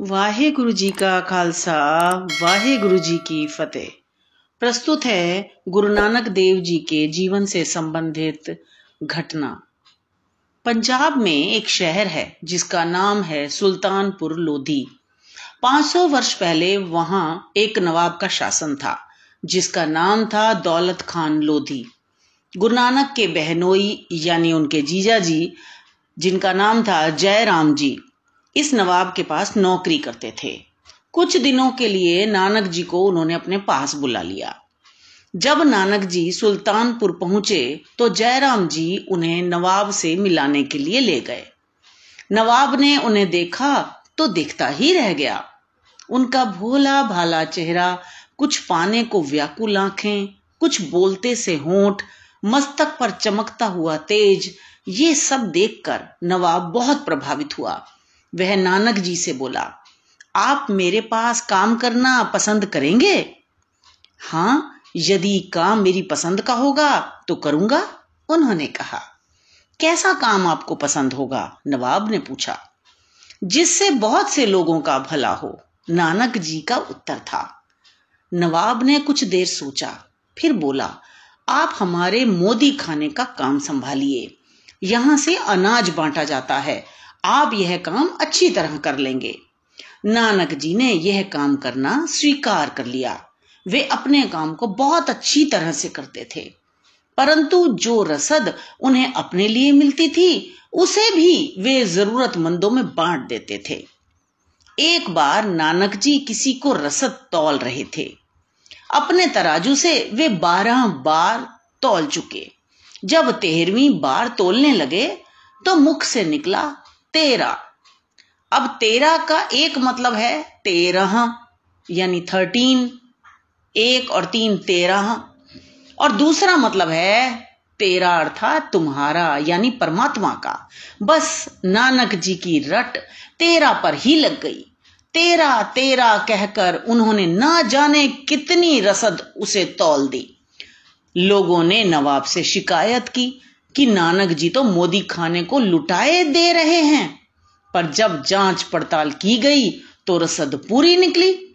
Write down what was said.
वाहेगुरु जी का खालसा वाहेगुरु जी की फतेह प्रस्तुत है गुरु नानक देव जी के जीवन से संबंधित घटना पंजाब में एक शहर है जिसका नाम है सुल्तानपुर लोधी 500 वर्ष पहले वहां एक नवाब का शासन था जिसका नाम था दौलत खान लोधी गुरु नानक के बहनोई यानी उनके जीजा जी जिनका नाम था जयराम जी इस नवाब के पास नौकरी करते थे कुछ दिनों के लिए नानक जी को उन्होंने अपने पास बुला लिया जब नानक जी सुल्तानपुर पहुंचे तो जयराम जी उन्हें नवाब से मिलाने के लिए ले गए नवाब ने उन्हें देखा तो देखता ही रह गया उनका भोला भाला चेहरा कुछ पाने को व्याकुल आंखें कुछ बोलते से होंठ मस्तक पर चमकता हुआ तेज ये सब देखकर नवाब बहुत प्रभावित हुआ वह नानक जी से बोला आप मेरे पास काम करना पसंद करेंगे हाँ यदि काम मेरी पसंद का होगा तो करूंगा उन्होंने कहा कैसा काम आपको पसंद होगा नवाब ने पूछा जिससे बहुत से लोगों का भला हो नानक जी का उत्तर था नवाब ने कुछ देर सोचा फिर बोला आप हमारे मोदी खाने का काम संभालिए यहाँ से अनाज बांटा जाता है आप यह काम अच्छी तरह कर लेंगे नानक जी ने यह काम करना स्वीकार कर लिया वे अपने काम को बहुत अच्छी तरह से करते थे परंतु जो रसद उन्हें अपने लिए मिलती थी उसे भी वे जरूरतमंदों में बांट देते थे एक बार नानक जी किसी को रसद तौल रहे थे अपने तराजू से वे बारह बार तौल चुके जब तेरहवीं बार तोलने लगे तो मुख से निकला तेरह अब तेरह का एक मतलब है तेरह यानी थर्टीन एक और तीन तेरह और दूसरा मतलब है तेरा अर्थात तुम्हारा यानी परमात्मा का बस नानक जी की रट तेरा पर ही लग गई तेरा तेरा कहकर उन्होंने ना जाने कितनी रसद उसे तौल दी लोगों ने नवाब से शिकायत की कि नानक जी तो मोदी खाने को लुटाए दे रहे हैं पर जब जांच पड़ताल की गई तो रसद पूरी निकली